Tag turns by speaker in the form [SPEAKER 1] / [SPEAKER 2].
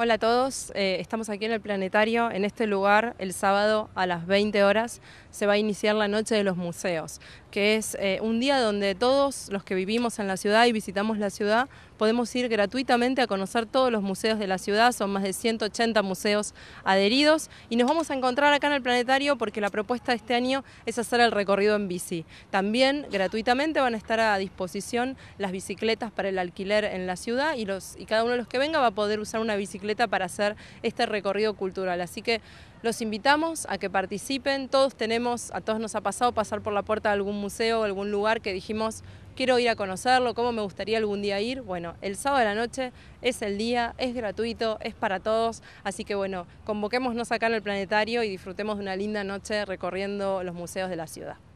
[SPEAKER 1] Hola a todos, eh, estamos aquí en el Planetario. En este lugar, el sábado a las 20 horas, se va a iniciar la Noche de los Museos, que es eh, un día donde todos los que vivimos en la ciudad y visitamos la ciudad podemos ir gratuitamente a conocer todos los museos de la ciudad. Son más de 180 museos adheridos y nos vamos a encontrar acá en el Planetario porque la propuesta de este año es hacer el recorrido en bici. También gratuitamente van a estar a disposición las bicicletas para el alquiler en la ciudad y, los, y cada uno de los que venga va a poder usar una bicicleta para hacer este recorrido cultural. Así que los invitamos a que participen, todos tenemos, a todos nos ha pasado pasar por la puerta de algún museo o algún lugar que dijimos quiero ir a conocerlo, cómo me gustaría algún día ir. Bueno, el sábado de la noche es el día, es gratuito, es para todos, así que bueno, convoquémonos acá en el planetario y disfrutemos de una linda noche recorriendo los museos de la ciudad.